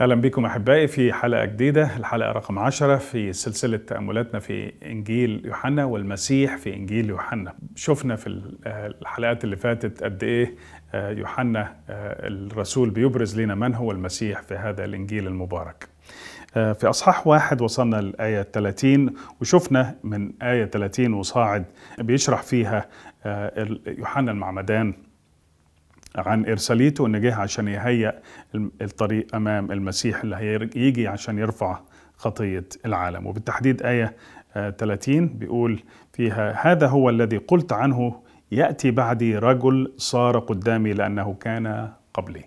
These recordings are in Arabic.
اهلا بكم احبائي في حلقه جديده الحلقه رقم 10 في سلسله تاملاتنا في انجيل يوحنا والمسيح في انجيل يوحنا شفنا في الحلقات اللي فاتت قد ايه آه، يوحنا آه، الرسول بيبرز لنا من هو المسيح في هذا الانجيل المبارك آه، في أصحاح واحد وصلنا لآية 30 وشفنا من آية 30 وصاعد بيشرح فيها يوحنا المعمدان عن إرساليته إن جه عشان يهيئ الطريق أمام المسيح اللي هيجي عشان يرفع خطية العالم وبالتحديد آية 30 آه، بيقول فيها هذا هو الذي قلت عنه يأتي بعدي رجل صار قدامي لأنه كان قبلي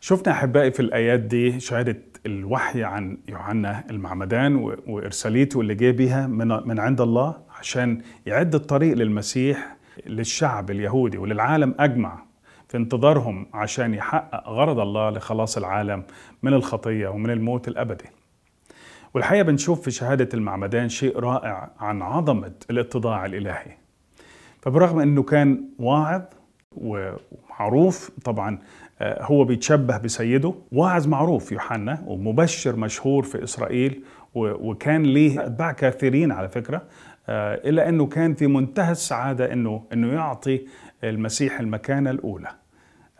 شفنا أحبائي في الآيات دي شهادة الوحي عن يوحنا المعمدان وإرساليته اللي جه بيها من, من عند الله عشان يعد الطريق للمسيح للشعب اليهودي وللعالم أجمع في انتظارهم عشان يحقق غرض الله لخلاص العالم من الخطية ومن الموت الأبدي والحقيقة بنشوف في شهادة المعمدان شيء رائع عن عظمة الاتضاع الإلهي فبرغم أنه كان واعظ ومعروف طبعا آه، هو بيتشبه بسيده واعظ معروف يوحنا ومبشر مشهور في إسرائيل وكان ليه أتباع كثيرين على فكرة آه، إلا أنه كان في منتهى السعادة أنه, أنه يعطي المسيح المكانة الأولى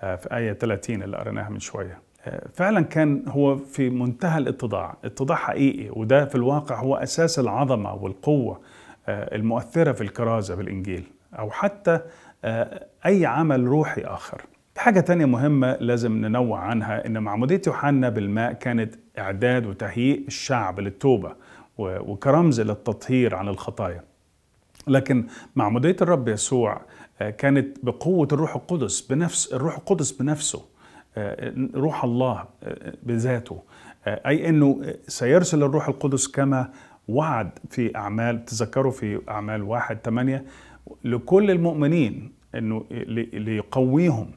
آه، في آية 30 اللي قريناها من شوية آه، فعلا كان هو في منتهى الاتضاع اتضاع حقيقي وده في الواقع هو أساس العظمة والقوة آه، المؤثرة في الكرازة بالإنجيل أو حتى أي عمل روحي آخر حاجة تانية مهمة لازم ننوع عنها إن معمودية يوحنا بالماء كانت إعداد وتهيئ الشعب للتوبة وكرمز للتطهير عن الخطايا لكن معمودية الرب يسوع آه، كانت بقوة الروح القدس بنفس الروح القدس بنفسه آه، روح الله آه، بذاته أي أنه سيرسل الروح القدس كما وعد في أعمال تذكروا في أعمال واحد ثمانية لكل المؤمنين أنه ليقويهم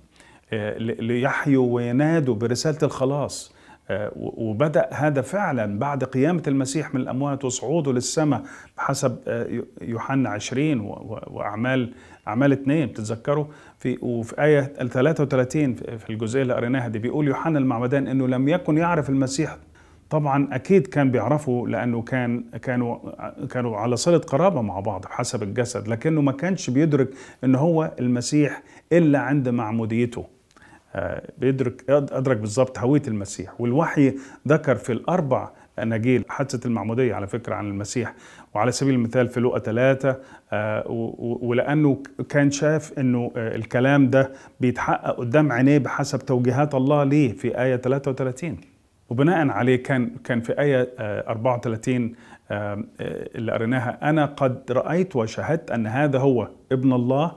ليحيوا وينادوا برسالة الخلاص آه، وبدأ هذا فعلا بعد قيامة المسيح من الأموات وصعوده للسماء بحسب آه، يوحنا 20 وأعمال أعمال اثنين بتتذكروا في وفي آية 33 في الجزئية اللي قريناها دي بيقول يوحنا المعمدان إنه لم يكن يعرف المسيح طبعا اكيد كان بيعرفه لانه كان كانوا كانوا على صله قرابه مع بعض بحسب الجسد لكنه ما كانش بيدرك ان هو المسيح الا عند معموديته آه، بيدرك أدرك بالظبط هوية المسيح والوحي ذكر في الأربع أناجيل حادثة المعمودية على فكرة عن المسيح وعلى سبيل المثال في لقا ثلاثة آه، ولأنه كان شاف أنه آه، الكلام ده بيتحقق قدام عينيه بحسب توجيهات الله ليه في آية 33 وبناء عليه كان كان في آية 34 اللي قريناها أنا قد رأيت وشهدت أن هذا هو ابن الله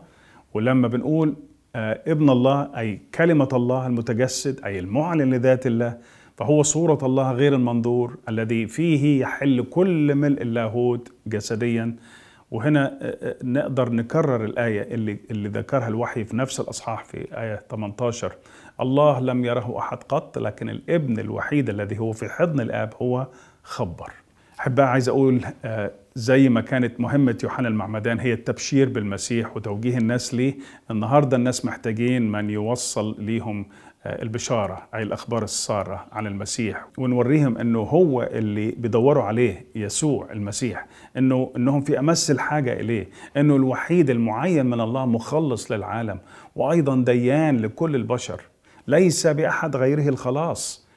ولما بنقول آه، ابن الله أي كلمة الله المتجسد أي المعلن لذات الله فهو صورة الله غير المنظور الذي فيه يحل كل ملء اللاهوت جسديا وهنا آه، آه، نقدر نكرر الآية اللي, اللي ذكرها الوحي في نفس الأصحاح في آية 18 الله لم يره أحد قط لكن الابن الوحيد الذي هو في حضن الآب هو خبر أحب بقى عايز أقول آه، زي ما كانت مهمة يوحنا المعمدان هي التبشير بالمسيح وتوجيه الناس ليه النهاردة الناس محتاجين من يوصل ليهم آه، البشارة أي الأخبار السارة عن المسيح ونوريهم أنه هو اللي بيدوروا عليه يسوع المسيح أنه أنهم في أمس الحاجة إليه أنه الوحيد المعين من الله مخلص للعالم وأيضا ديان لكل البشر ليس بأحد غيره الخلاص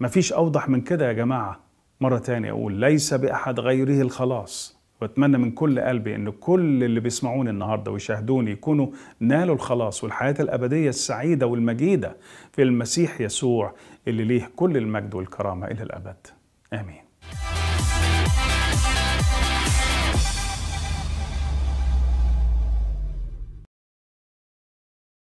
مفيش أوضح من كده يا جماعة مرة تانية أقول ليس بأحد غيره الخلاص وأتمنى من كل قلبي أن كل اللي بيسمعوني النهاردة ويشاهدوني يكونوا نالوا الخلاص والحياة الأبدية السعيدة والمجيدة في المسيح يسوع اللي ليه كل المجد والكرامة إلى الأبد آمين